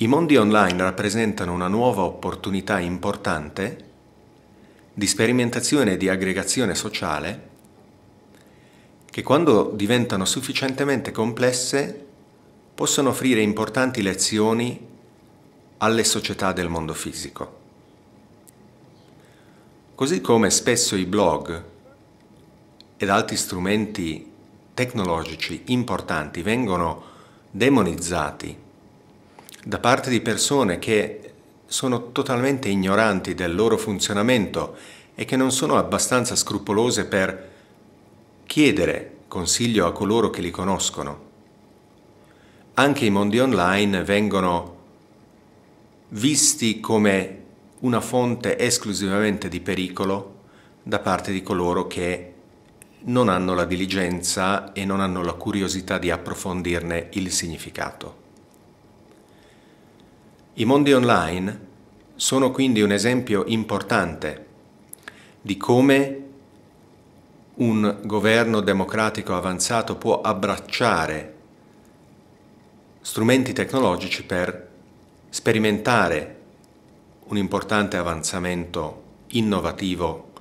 I mondi online rappresentano una nuova opportunità importante di sperimentazione e di aggregazione sociale che quando diventano sufficientemente complesse possono offrire importanti lezioni alle società del mondo fisico. Così come spesso i blog ed altri strumenti tecnologici importanti vengono demonizzati da parte di persone che sono totalmente ignoranti del loro funzionamento e che non sono abbastanza scrupolose per chiedere consiglio a coloro che li conoscono. Anche i mondi online vengono visti come una fonte esclusivamente di pericolo da parte di coloro che non hanno la diligenza e non hanno la curiosità di approfondirne il significato. I mondi online sono quindi un esempio importante di come un governo democratico avanzato può abbracciare strumenti tecnologici per sperimentare un importante avanzamento innovativo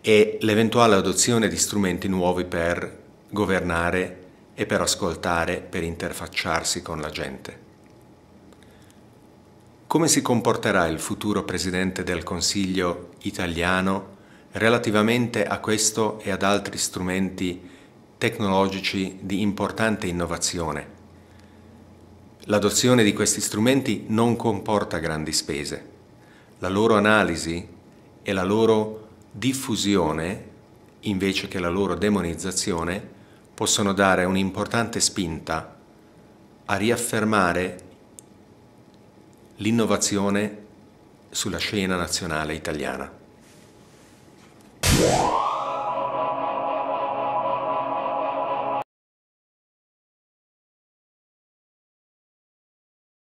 e l'eventuale adozione di strumenti nuovi per governare e per ascoltare, per interfacciarsi con la gente. Come si comporterà il futuro Presidente del Consiglio italiano relativamente a questo e ad altri strumenti tecnologici di importante innovazione? L'adozione di questi strumenti non comporta grandi spese. La loro analisi e la loro diffusione, invece che la loro demonizzazione, possono dare un'importante spinta a riaffermare l'innovazione sulla scena nazionale italiana.